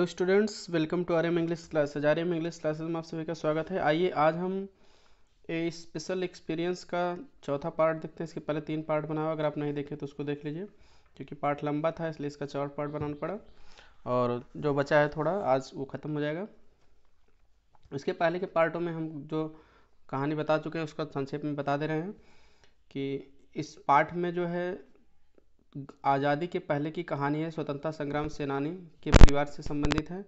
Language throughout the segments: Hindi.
hello students welcome to R M English classes R M English classes में आप सभी का स्वागत है आइए आज हम ए स्पेशल एक्सपीरियंस का चौथा पार्ट देखते हैं इसके पहले तीन पार्ट बना हुआ अगर आप नहीं देखे तो उसको देख लीजिए क्योंकि पार्ट लंबा था इसलिए इसका चार पार्ट बनाना पड़ा और जो बचा है थोड़ा आज वो ख़त्म हो जाएगा इसके पहले के पार्टों में हम जो कहानी बता चुके हैं उसका संक्षेप में बता दे रहे हैं कि इस पार्ट में जो है आज़ादी के पहले की कहानी है स्वतंत्रता संग्राम सेनानी के परिवार से संबंधित है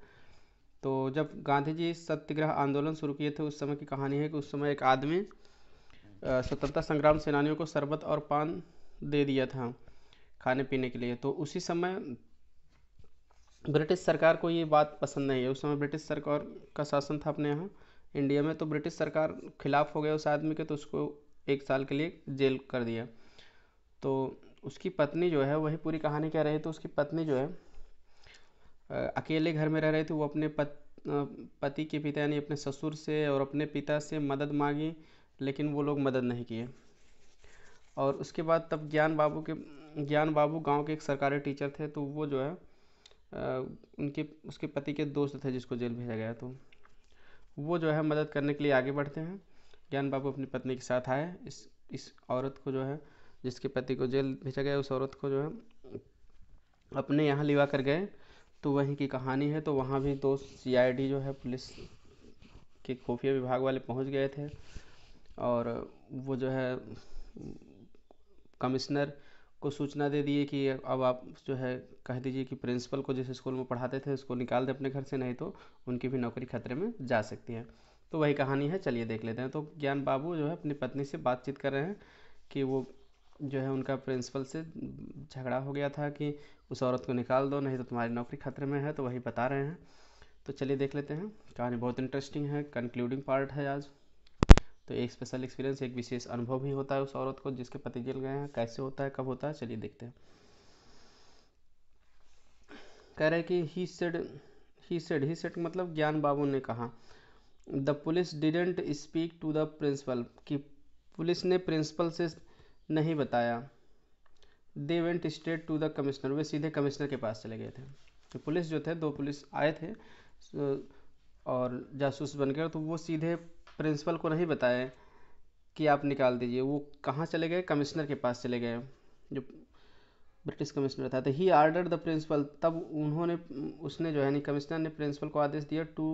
तो जब गांधी जी सत्याग्रह आंदोलन शुरू किए थे उस समय की कहानी है कि उस समय एक आदमी स्वतंत्रता संग्राम सेनानियों को शरबत और पान दे दिया था खाने पीने के लिए तो उसी समय ब्रिटिश सरकार को ये बात पसंद नहीं है उस समय ब्रिटिश सरकार का शासन था अपने यहाँ इंडिया में तो ब्रिटिश सरकार खिलाफ हो गया उस आदमी के तो उसको एक साल के लिए जेल कर दिया तो उसकी पत्नी जो है वही पूरी कहानी कह रही तो उसकी पत्नी जो है अकेले घर में रह रही थी वो अपने पति के पिता यानी अपने ससुर से और अपने पिता से मदद मांगी लेकिन वो लोग मदद नहीं किए और उसके बाद तब ज्ञान बाबू के ज्ञान बाबू गांव के एक सरकारी टीचर थे तो वो जो है उनके उसके पति के दोस्त थे जिसको जेल भेजा गया तो वो जो है मदद करने के लिए आगे बढ़ते हैं ज्ञान बाबू अपनी पत्नी के साथ आए इस इस औरत को जो है जिसके पति को जेल भेजा गया उस औरत को जो है अपने यहाँ लिवा कर गए तो वहीं की कहानी है तो वहाँ भी दो सीआईडी जो है पुलिस के खुफिया विभाग वाले पहुँच गए थे और वो जो है कमिश्नर को सूचना दे दिए कि अब आप जो है कह दीजिए कि प्रिंसिपल को जिस स्कूल में पढ़ाते थे उसको निकाल दें अपने घर से नहीं तो उनकी भी नौकरी खतरे में जा सकती है तो वही कहानी है चलिए देख लेते हैं तो ज्ञान बाबू जो है अपनी पत्नी से बातचीत कर रहे हैं कि वो जो है उनका प्रिंसिपल से झगड़ा हो गया था कि उस औरत को निकाल दो नहीं तो तुम्हारी नौकरी खतरे में है तो वही बता रहे हैं तो चलिए देख लेते हैं कहानी बहुत इंटरेस्टिंग है कंक्लूडिंग पार्ट है आज तो एक स्पेशल एक्सपीरियंस एक विशेष अनुभव भी होता है उस औरत को जिसके पति जल गए हैं कैसे होता है कब होता है चलिए देखते हैं कह रहे कि he said he said he said मतलब ज्ञान बाबू ने कहा the police didn't speak to the principal कि पुलिस ने प्रिंसिपल से नहीं बताया they went straight to the commissioner वे सीधे कमिश्नर के पास चले गए थे तो पुलिस जो थे दो पुलिस आए थे तो और जासूस बनकर तो वो सीधे प्रिंसिपल को नहीं बताए कि आप निकाल दीजिए वो कहाँ चले गए कमिश्नर के पास चले गए जो ब्रिटिश कमिश्नर था तो ही आर्डर द प्रिंसिपल तब उन्होंने उसने जो है कमिश्नर ने प्रिंसिपल को आदेश दिया टू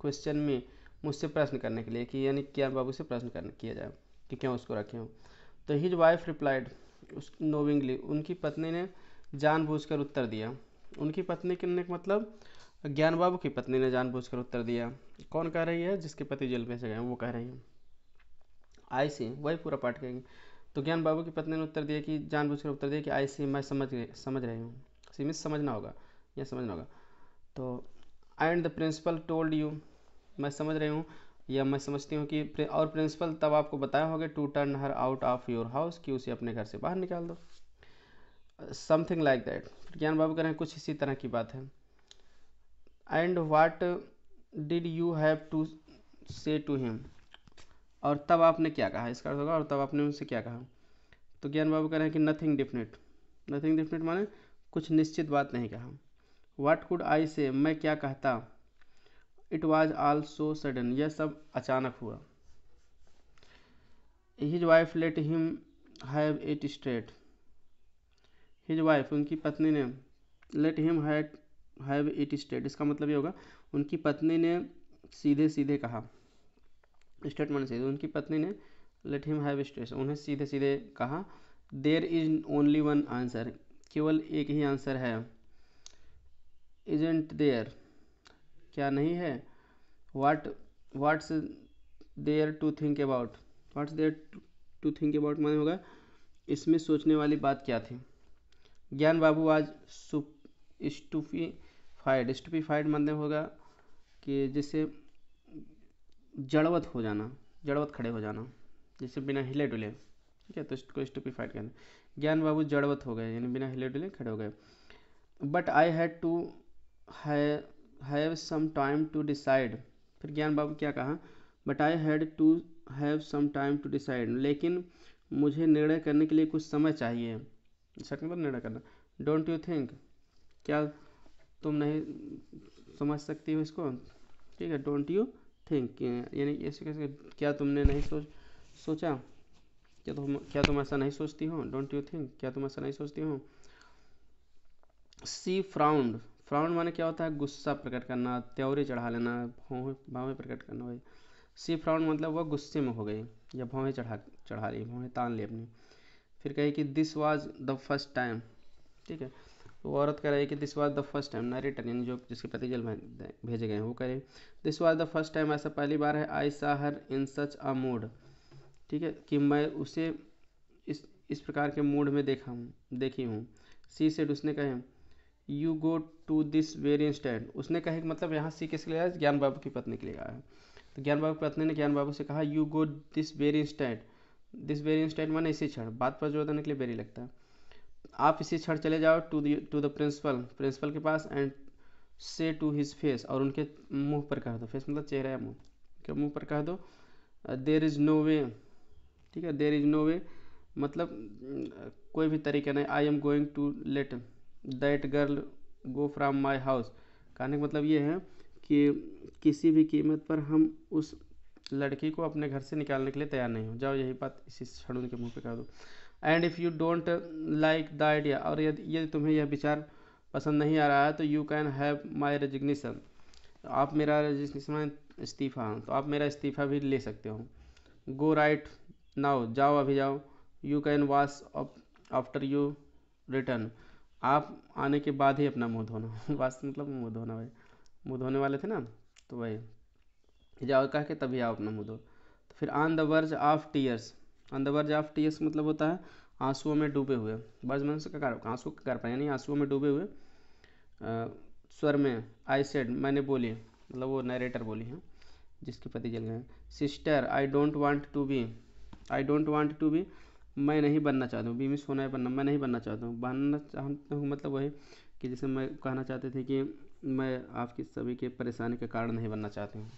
क्वेश्चन में मुझसे प्रश्न करने के लिए कि यानी क्या बाबू से प्रश्न करने किया जाए कि क्यों उसको रखे तो हिज वाइफ रिप्लाइड उस नोविंगली उनकी पत्नी ने जानबूझकर उत्तर दिया उनकी पत्नी ने मतलब ज्ञान बाबू की पत्नी ने जानबूझकर उत्तर दिया कौन कह रही है जिसके पति जेल में से गए वो कह रही है आई सी वही पूरा पाठ कहेंगे तो ज्ञान बाबू की पत्नी ने उत्तर दिया कि जानबूझकर उत्तर दिया कि आई सी मैं समझ समझ रही हूँ सीमित समझना होगा या समझना होगा तो and the principal told you मैं समझ रही हूँ या मैं समझती हूँ कि और प्रिंसिपल तब आपको बताया होगा to turn her out of your house कि उसे अपने घर से बाहर निकाल दो समथिंग लाइक दैट ज्ञान बाबू कह रहे हैं कुछ इसी तरह की बात है and what did you have to say to him और तब आपने क्या कहा इसका अर्थ होगा और तब आपने उनसे क्या कहा तो ज्ञान बाबू कह रहे हैं कि नथिंग डिफिनेट नथिंग डिफिनेट माने कुछ निश्चित बात नहीं कहा वाट कुड आई से मैं क्या कहता it was all so sudden यह सब अचानक हुआ his wife let him have it straight his wife उनकी पत्नी ने let him have it straight इसका मतलब ये होगा उनकी पत्नी ने सीधे सीधे कहा स्टेटमेंट सीधे उनकी पत्नी ने लेट हिम हैव स्ट्रेट उन्हें सीधे सीधे कहा there is only one answer केवल एक ही आंसर है इजेंट देयर क्या नहीं है what what's there to think about what's there to think about माने होगा इसमें सोचने वाली बात क्या थी ज्ञान बाबू आज स्टूफीफाइड स्टूफीफाइड मतलब होगा कि जिससे जड़वत हो जाना जड़वत खड़े हो जाना जैसे बिना हिले डुले ठीक है तो इसको स्टूपीफाइड करना ज्ञान बाबू जड़वत हो गए यानी बिना हिले डुले खड़े हो गए बट आई हैड टू है have some time to decide फिर ज्ञान बाबू क्या कहा but I had to have some time to decide लेकिन मुझे निर्णय करने के लिए कुछ समय चाहिए सकते निर्णय करना डोंट यू थिंक क्या तुम नहीं समझ सकती हो इसको ठीक है डोंट यू थिंक यानी ऐसे क्या तुमने नहीं सोच सोचा क्या तुम क्या तुम ऐसा नहीं सोचती हो डोंट यू थिंक क्या तुम ऐसा नहीं सोचती हो सी फ्राउंड फ्राउड माने क्या होता है गुस्सा प्रकट करना त्योरी चढ़ा लेना भौहें भावें प्रकट करना भाई सी फ्राउड मतलब वह गुस्से में हो गई या भावें चढ़ा चढ़ा ली भावें तान ली अपनी फिर कहे कि this was the first time ठीक है वो औरत कह रही है कि this was the first time return in जो जिसके पति जल में भेजे गए हैं वो कह रहे this was the first time ऐसा पहली बार है आई सा हर इन सच अ मूड ठीक है कि मैं उसे इस इस प्रकार के मूड में देखा हूँ देखी हूँ सी सेड उसने कहे you go to this very instant उसने कहा मतलब यहाँ सी किसके लिए ज्ञान बाबू की पत्नी के लिए आया है तो ज्ञान बाबू की पत्नी ने ज्ञान बाबू से कहा you go this very instant this very instant मैंने इसी क्षण बात पर जोर देने के लिए वेरी लगता है आप इसी क्षण चले जाओ to to the principal principal के पास and say to his face और उनके मुंह पर कह दो फेस मतलब चेहरा या मुंह के मुंह पर कह दो देर इज़ नो वे ठीक है देर इज़ नो वे मतलब uh, कोई भी तरीका नहीं I am going to let that girl go from my house कहने का मतलब ये है कि किसी भी कीमत पर हम उस लड़की को अपने घर से निकालने के लिए तैयार नहीं हो जाओ यही बात इसी क्षण उनके मुंह पे कह दो and if you don't like the idea और यदि यदि तुम्हें यह विचार पसंद नहीं आ रहा है तो you can have my resignation आप मेरा रेजिग्नेशन इस्तीफ़ा तो आप मेरा इस्तीफ़ा भी ले सकते हो गो राइट नाउ जाओ अभी जाओ you can wash after you return आप आने के बाद ही अपना मुँह धोना वास्तव मतलब मुँह धोना भाई मुँह धोने वाले थे ना तो भाई जाओ कह के तभी आप अपना मुँह धो तो फिर on the verge of tears on the verge of tears मतलब होता है आंसुओं में डूबे हुए वर्ज मन से ककार आंसू ककार पाए यानी आंसुओं में डूबे हुए आ, स्वर में आई सेड मैंने बोली मतलब वो नरेटर बोली हैं जिसके पति जल गए sister I don't want to be I don't want to be मैं नहीं बनना चाहता हूँ बीमिस होना है बनना मैं नहीं बनना चाहता हूँ बनना चाहता हूँ मतलब वही कि जैसे मैं कहना चाहते थे कि मैं आपकी सभी के परेशानी के कारण नहीं बनना चाहती हूँ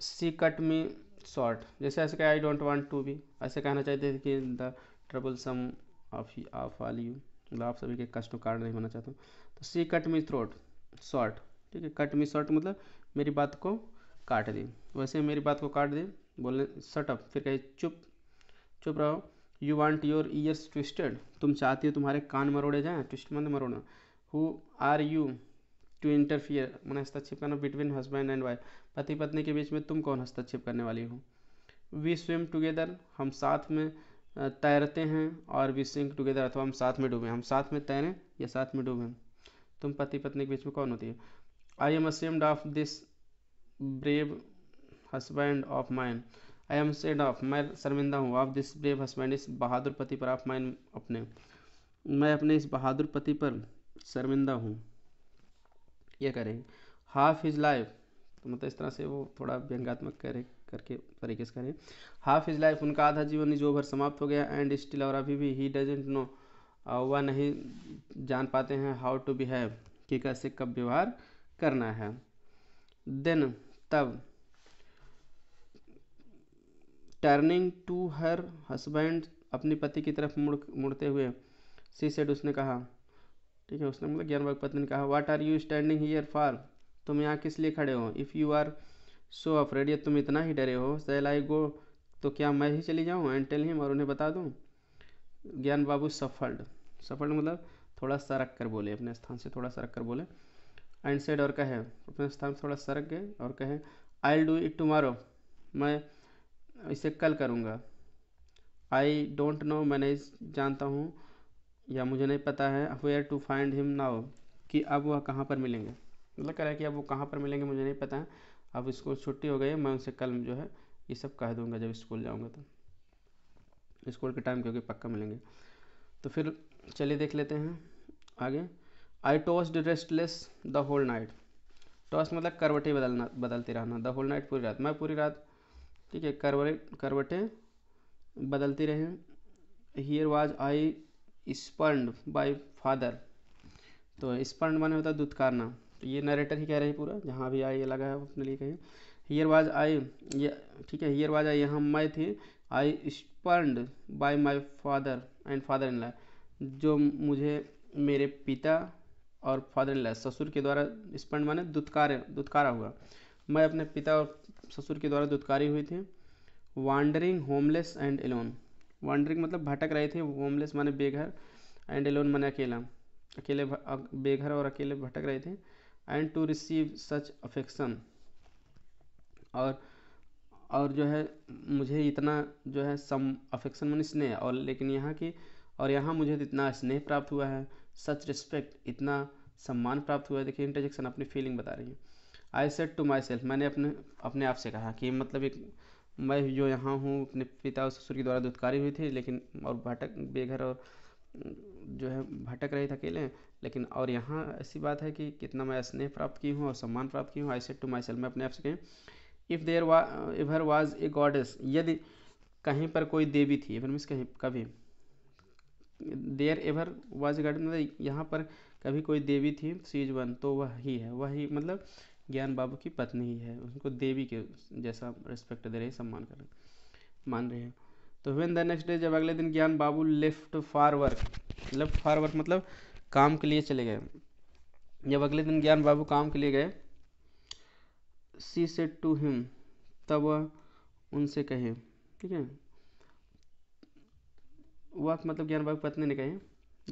सी कट मी शॉर्ट जैसे ऐसे कहा I don't want to be ऐसे कहना चाहते थे कि the trouble some of of all you मतलब आप सभी के कष्ट कारण नहीं बनना चाहता हूँ तो she cut me throat short ठीक है कट मी शॉर्ट मतलब मेरी बात को काट दी वैसे मेरी बात को काट दी बोलने सटअप फिर कहे चुप चुप रहो you want your ears twisted तुम चाहती हो तुम्हारे कान मरोड़े जाएँ ट्विस्ट मंद मरोड़ना who are you to interfere मैंने हस्तक्षेप करना बिटवीन हस्बैंड एंड वाइफ पति पत्नी के बीच में तुम कौन हस्तक्षेप करने वाली हो वी स्विम टुगेदर हम साथ में तैरते हैं और वी सिंक टुगेदर अथवा हम साथ में डूबें हम साथ में तैरें या साथ में डूबें तुम पति पत्नी के बीच में कौन होती है I am ashamed of this brave husband of mind I am sad of मैं शर्मिंदा हूँ ऑफ दिस ब्रेव हस्बैंड इस बहादुर पति पर ऑफ माइन अपने मैं अपने इस बहादुर पति पर शर्मिंदा हूँ यह करें हाफ हिज लाइफ तो मतलब इस तरह से वो थोड़ा व्यंगात्मक करे करके तरीके से करें हाफ हिज लाइफ उनका आधा जीवन जो भर समाप्त हो गया एंड स्टिल और अभी भी ही डजेंट नो वह नहीं जान पाते हैं हाउ टू बिहेव कि कैसे कब व्यवहार करना है देन तब टर्निंग टू हर हस्बैंड अपने पति की तरफ मुड़ मुड़ते हुए सी सेड उसने कहा ठीक है उसने मतलब ज्ञानवर्ग पत्नी ने कहा what are you standing here for तुम यहाँ किस लिए खड़े हो if you are so afraid या तुम इतना ही डरे हो सेल आई गो तो क्या मैं ही चली जाऊँ एंड टेल हिम और उन्हें बता दूँ ज्ञान बाबू सफल्ड सफल्ड मतलब थोड़ा सरक कर बोले अपने स्थान से थोड़ा सरक कर बोले एंड सेड और कहे अपने स्थान से थोड़ा सरक गए और कहे आई डू इट टुमारो मैं इसे कल करूँगा आई डोंट नो मैं नहीं जानता हूँ या मुझे नहीं पता है where to find him now कि अब वह कहाँ पर मिलेंगे मतलब कह रहा है कि अब वो कहाँ पर मिलेंगे मुझे नहीं पता है अब इसको छुट्टी हो गई मैं उनसे कल जो है ये सब कह दूँगा जब स्कूल जाऊँगा तो स्कूल के टाइम क्योंकि पक्का मिलेंगे तो फिर चलिए देख लेते हैं आगे I tossed restless the whole night toss मतलब करवटी बदलना बदलती रहना द होल नाइट पूरी रात मैं पूरी रात ठीक है करवट करवटें बदलती रहें here was I spurned by father तो स्पर्ड माने होता है दुत्कारना तो ये नरेटर ही कह रहे हैं पूरा जहाँ भी आई ये लगा है अपने लिए कहीं हियर वाज आई ये ठीक है हियर वाज आई यहाँ मैं थी I spurned by my father and father in law जो मुझे मेरे पिता और फादर इन लॉ ससुर के द्वारा स्पर्ड माने दुत्कार दुत्कारा हुआ मैं अपने पिता और ससुर के द्वारा दुत्कारी हुई थी wandering homeless and alone wandering मतलब भटक रहे थे होमलेस माने बेघर एंड एलोन माने अकेला अकेले बेघर और अकेले भटक रहे थे and to receive such affection और और जो है मुझे इतना जो है सम अफेक्शन मन स्नेह और लेकिन यहाँ की और यहाँ मुझे इतना स्नेह प्राप्त हुआ है सच रिस्पेक्ट इतना सम्मान प्राप्त हुआ है देखिए इंटरजेक्शन अपनी फीलिंग बता रही है I said to myself मैंने अपने अपने आप से कहा कि मतलब एक मैं जो यहाँ हूँ अपने पिता और ससुर के द्वारा दुत्कारी हुई थी लेकिन और भटक बेघर और जो है भटक रही थी अकेले लेकिन और यहाँ ऐसी बात है कि कितना मैं स्नेह प्राप्त की हूँ और सम्मान प्राप्त की हूँ I said to myself मैं अपने आप से कहें इफ़ देयर वा इवर वाज ए गॉडेस यदि कहीं पर कोई देवी थी इवर मीन्स कहीं कभी there ever was a goddess मतलब यहाँ पर कभी कोई देवी थी सीज वन तो वह ही है वही मतलब ज्ञान बाबू की पत्नी ही है उनको देवी के जैसा रिस्पेक्ट दे रहे सम्मान कर रहे मान रहे हैं तो वेन द नेक्स्ट डे जब अगले दिन Gyan Babu left for work left for work मतलब काम के लिए चले गए जब अगले दिन ज्ञान बाबू काम के लिए गए सी सेट टू हिम तब वह उनसे कहे ठीक है वह मतलब ज्ञान बाबू पत्नी ने कहे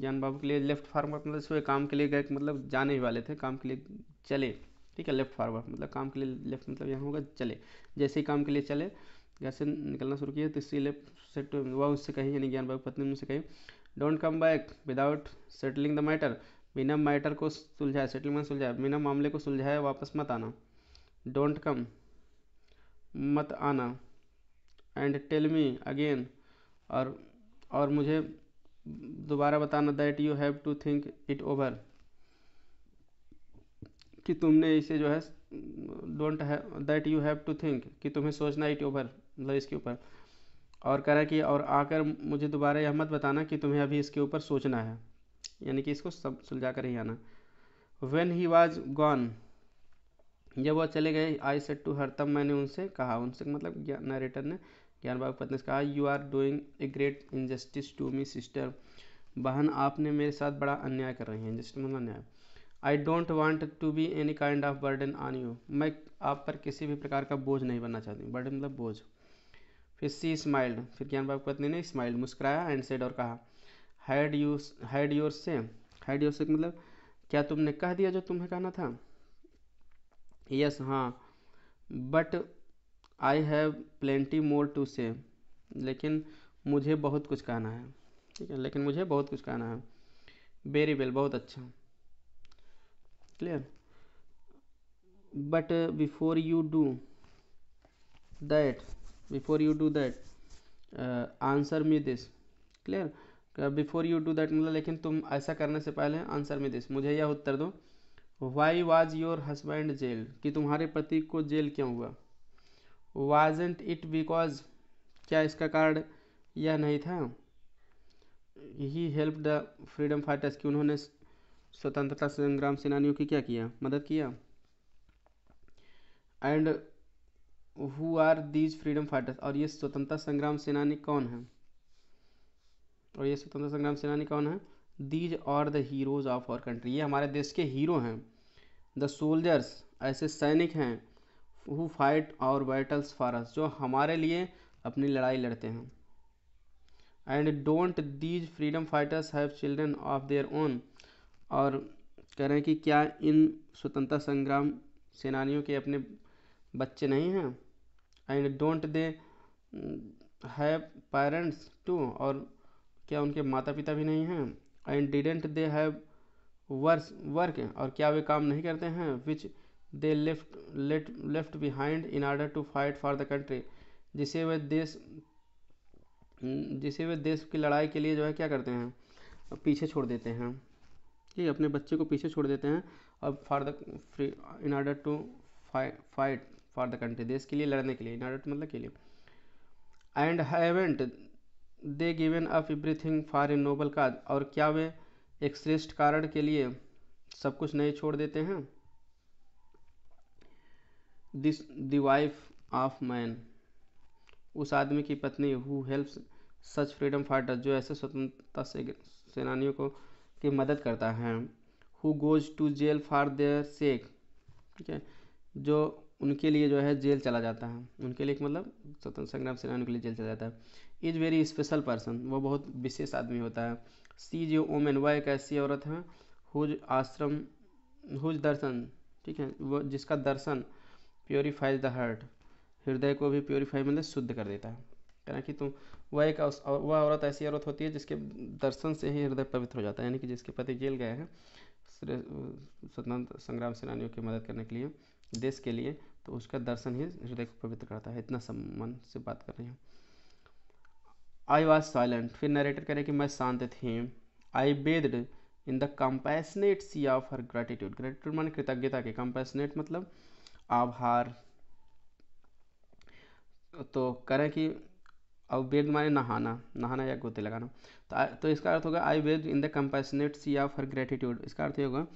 ज्ञान बाबू के लिए लेफ्ट फार्म मतलब काम के लिए गए मतलब जाने ही वाले थे काम के लिए चले ठीक है लेफ्ट फारवर्ड मतलब काम के लिए लेफ्ट मतलब यहाँ होगा चले जैसे ही काम के लिए चले घर से निकलना शुरू किया तो इसी लेफ्ट सेट वह उससे कहीं यानी ज्ञान बाबू पत्नी उनसे कहीं don't come back without settling the matter बिना मैटर को सुलझाए सेटलमेंट सुलझाए बिना मामले को सुलझाए वापस मत आना डोंट कम मत आना एंड टेल मी अगेन और और मुझे दोबारा बताना that you have to think it over कि तुमने इसे जो है डोंट है that you have to think कि तुम्हें सोचना इट ओवर मतलब इसके ऊपर और कह रहा कि और आकर मुझे दोबारा यह मत बताना कि तुम्हें अभी इसके ऊपर सोचना है यानी कि इसको सब सुलझा कर ही आना वेन ही वॉज गॉन जब वह चले गए आई सेट टू हर तब मैंने उनसे कहा उनसे मतलब नरेटर ने ज्ञान बाबू पत्नी से कहा you are doing a great injustice to me sister बहन आपने मेरे साथ बड़ा अन्याय कर रही हैं इनजस्टिस मतलब अन्याय I don't want to be any kind of burden on you मैं आप पर किसी भी प्रकार का बोझ नहीं बनना चाहती बर्डन मतलब बोझ फिर सी स्माइल्ड फिर ज्ञान बाबू पत्नी ने स्माइल्ड मुस्कुराया एंड सेड और कहा had you had your say had your say मतलब क्या तुमने कह दिया जो तुम्हें कहना था यस yes, हाँ but I have plenty more to say लेकिन मुझे बहुत कुछ कहना है ठीक है लेकिन मुझे बहुत कुछ कहना है वेरी वेल बहुत अच्छा clear but uh, before you do that before you do that uh, answer me before you do that मतलब लेकिन तुम ऐसा करने से पहले आंसर मी दिस मुझे यह उत्तर दो why was your husband jail कि तुम्हारे पति को जेल क्यों हुआ वाजेंट इट बिकॉज क्या इसका कार्ड या नहीं था he help the freedom fighters कि उन्होंने स्वतंत्रता संग्राम सेनानियों की क्या किया मदद किया and who are these freedom fighters और ये स्वतंत्रता संग्राम सेनानी कौन है और ये स्वतंत्रता संग्राम सेनानी कौन है these are the heroes of our country ये हमारे देश के हीरो हैं द सोल्जर्स ऐसे सैनिक हैं who fight our battles for us जो हमारे लिए अपनी लड़ाई लड़ते हैं and don't these freedom fighters have children of their own और कह रहे हैं कि क्या इन स्वतंत्रता संग्राम सेनानियों के अपने बच्चे नहीं हैं and don't they have parents too और क्या उनके माता पिता भी नहीं हैं एंड डिडेंट दे हैव वर्स वर्क और क्या वे काम नहीं करते हैं which they left let left behind in order to fight for the country जिसे वे देश mm, जिसे वे देश की लड़ाई के लिए जो है क्या करते हैं पीछे छोड़ देते हैं ठीक है अपने बच्चे को पीछे छोड़ देते हैं अब for the free in order to fight for the country देश के लिए लड़ने के लिए इन ऑर्डर टू मतलब के लिए and haven't they given up everything for a noble cause और क्या वे एक श्रेष्ठ कारण के लिए सब कुछ नहीं छोड़ देते हैं this the wife of man उस आदमी की पत्नी who helps such freedom fighter जो ऐसे स्वतंत्रता सेनानियों को की मदद करता है who goes to jail for their sake ठीक है जो उनके लिए जो है जेल चला जाता है उनके लिए मतलब स्वतंत्र संग्राम सेना उनके लिए जेल चला जाता है इज वेरी स्पेशल पर्सन वो बहुत विशेष आदमी होता है सी जो एन वह एक ऐसी औरत है हुज आश्रम हुज दर्शन ठीक है वो जिसका दर्शन प्योरीफाइज द हर्ट हृदय को भी प्योरीफाई मतलब शुद्ध कर देता है कहना कि तुम वह एक वह औरत ऐसी औरत होती है जिसके दर्शन से ही हृदय पवित्र हो जाता है यानी कि जिसके पति जेल गए हैं स्वतंत्र संग्राम सेनानियों की मदद करने के लिए देश के लिए तो उसका दर्शन ही हृदय को पवित्र करता है इतना सम्मान से बात कर रहे हैं आई वॉज साइलेंट फिर नरेटर करें कि मैं शांत थी I bathed in the compassionate sea of her gratitude gratitude मान कृतज्ञता के कम्पैसनेट मतलब आभार तो करें कि और वेद माने नहाना नहाना या गोते लगाना तो आ, तो इसका अर्थ होगा I bathed in the compassionate sea of her gratitude इसका अर्थ ये होगा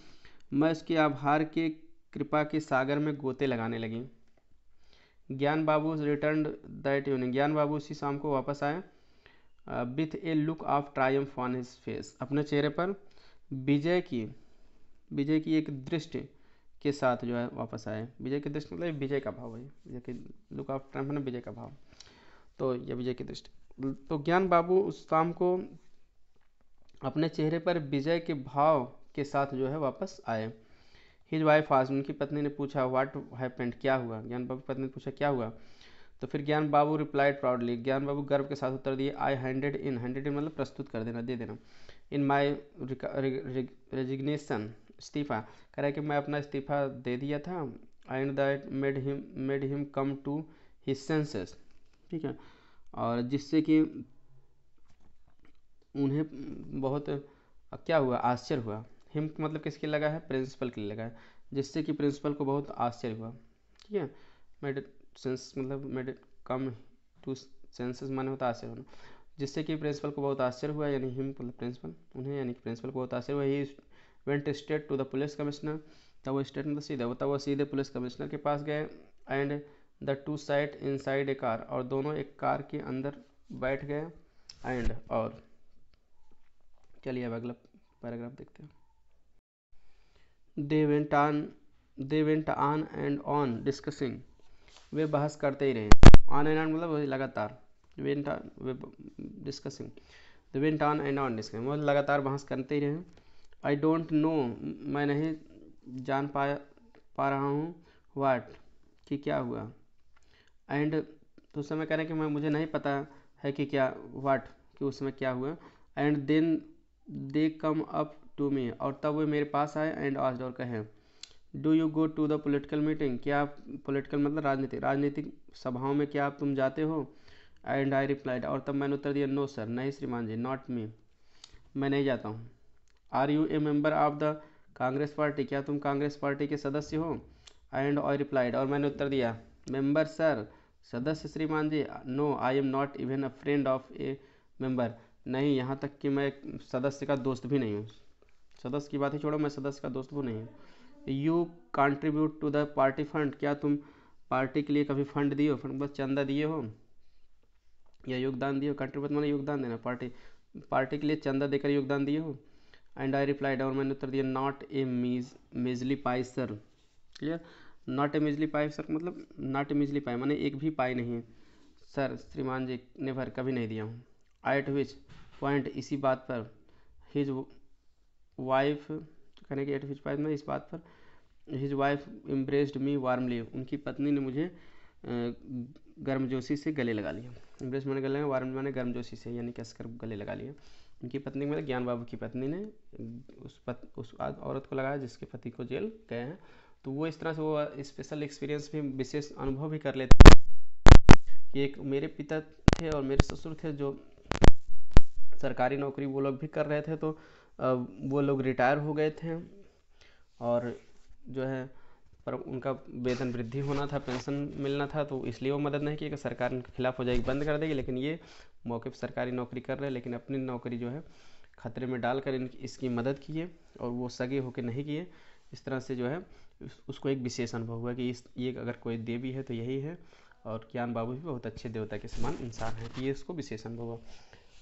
मैं उसके आभार के कृपा के सागर में गोते लगाने लगी ज्ञान बाबू रिटर्न दैट यूनिंग ज्ञान बाबू उसी शाम को वापस आए with a look of triumph on his face अपने चेहरे पर विजय की विजय की एक दृष्टि के साथ जो है वापस आए विजय की दृष्टि मतलब विजय का भाव है विजय की लुक ऑफ ट्रायम्फ विजय का भाव तो यह विजय की दृष्टि तो ज्ञान बाबू उस शाम को अपने चेहरे पर विजय के भाव के साथ जो है वापस आए हिज वाइफ आज उनकी पत्नी ने पूछा व्हाट हैपेंड क्या हुआ ज्ञान बाबू की पत्नी ने पूछा क्या हुआ तो फिर ज्ञान बाबू रिप्लाइड प्राउडली ज्ञान बाबू गर्व के साथ उत्तर दिए आई हैंडेड इन हैंडेड इन मतलब प्रस्तुत कर देना दे देना इन माई रेजिग्नेशन इस्तीफ़ा कह रहा है कि मैं अपना इस्तीफ़ा दे दिया था and that made him made him come to his senses ठीक है और जिससे कि उन्हें बहुत क्या हुआ आश्चर्य हुआ हिम मतलब किसके लगा है प्रिंसिपल के लिए लगा है जिससे कि प्रिंसिपल को बहुत आश्चर्य हुआ ठीक है मेड सेंस मतलब मेड कम टू सेंसेस माने होता आश्चर्य होना जिससे कि प्रिंसिपल को बहुत आश्चर्य हुआ यानी हिम मतलब प्रिंसिपल उन्हें यानी कि प्रिंसिपल को बहुत आश्चर्य हुआ ही went straight to the police commissioner तब वो स्टेट मतलब सीधे तब वो सीधे पुलिस कमिश्नर के पास गए and the two sat inside a car और दोनों एक कार के अंदर बैठ गए एंड और चलिए अब अगला पैराग्राफ देखते हैं they went on they went on and on discussing वे बहस करते ही रहे ऑन एंड ऑन मतलब लगातार वेंट ऑन वे discussing they went on and on discussing मतलब लगातार बहस करते ही रहे आई डोंट नो मैं नहीं जान पाया पा रहा हूँ वाट कि क्या हुआ एंड तो उस समय कह रहे हैं कि मैं मुझे नहीं पता है कि क्या वाट कि उस समय क्या हुआ and then they come up to me और तब वे मेरे पास आए एंड आज और कहें do you go to the political meeting क्या आप पोलिटिकल मतलब राजनीतिक राजनीतिक सभाओं में क्या आप तुम जाते हो एंड आई रिप्लाइड और तब मैंने उत्तर दिया नो सर नहीं श्रीमान जी नॉट मी मैं नहीं जाता हूँ are you a member of the Congress party क्या तुम कांग्रेस पार्टी के सदस्य हो एंड आई रिप्लाइड और मैंने उत्तर दिया मेम्बर सर सदस्य श्रीमान जी no I am not even a friend of a member नहीं यहाँ तक कि मैं सदस्य का दोस्त भी नहीं हूँ सदस्य की बात ही छोड़ो मैं सदस्य का दोस्त भी तो नहीं हूँ you contribute to the party fund क्या तुम पार्टी के लिए कभी फंड दिए हो फंड बस चंदा दिए हो या योगदान दिए हो कंट्रीब्यूट मैंने योगदान देना पार्टी पार्टी के लिए चंदा देकर योगदान दिए हो एंड आई रिप्लाइड और मैंने उत्तर दिया नॉट ए मीज measly pie sir clear not a measly pie sir मतलब नॉट ए मिजली पाई मैंने एक भी पाई नहीं है सर श्रीमान जी ने भर कभी नहीं दिया हूँ एट विच पॉइंट इसी बात पर हिज वाइफ कहने की एट विच पॉइंट में इस बात पर his wife embraced me warmly उनकी पत्नी ने मुझे गर्मजोशी से गले लगा लिया इम्ब्रेस मैंने गले वार्म मैंने गर्मजोशी से यानी कैसकर गले लगा लिया उनकी पत्नी मतलब ज्ञान बाबू की पत्नी ने उस पत, उस औरत को लगाया जिसके पति को जेल गए हैं तो वो इस तरह से वो स्पेशल एक्सपीरियंस भी विशेष अनुभव भी कर लेते कि एक मेरे पिता थे और मेरे ससुर थे जो सरकारी नौकरी वो लोग भी कर रहे थे तो वो लोग रिटायर हो गए थे और जो है पर उनका वेतन वृद्धि होना था पेंशन मिलना था तो इसलिए वो मदद नहीं की कि सरकार उनके खिलाफ हो जाएगी बंद कर देगी लेकिन ये मौके पर सरकारी नौकरी कर रहे हैं लेकिन अपनी नौकरी जो है खतरे में डालकर इनकी इसकी मदद किए और वो सगे होकर नहीं किए इस तरह से जो है उसको एक विशेष अनुभव हुआ कि इस ये अगर कोई देवी है तो यही है और ज्ञान बाबू भी बहुत अच्छे देवता के समान इंसान है तो ये इसको विशेष अनुभव हुआ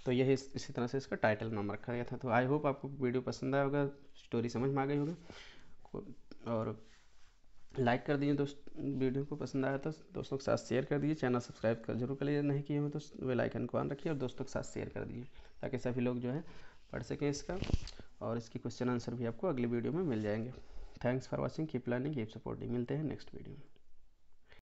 तो यही इस, इसी तरह से इसका टाइटल नाम रखा गया था तो आई होप आपको वीडियो पसंद आया होगा स्टोरी समझ में आ गई होगी और लाइक कर दीजिए दोस्त वीडियो को पसंद आया तो दोस्तों के साथ शेयर कर दीजिए चैनल सब्सक्राइब कर जरूर कर लीजिए नहीं किए हो तो वे लाइकन को ऑन रखिए और दोस्तों के साथ शेयर कर दीजिए ताकि सभी लोग जो है पढ़ सकें इसका और इसकी क्वेश्चन आंसर भी आपको अगली वीडियो में मिल जाएंगे thanks for watching keep learning keep supporting मिलते हैं नेक्स्ट वीडियो में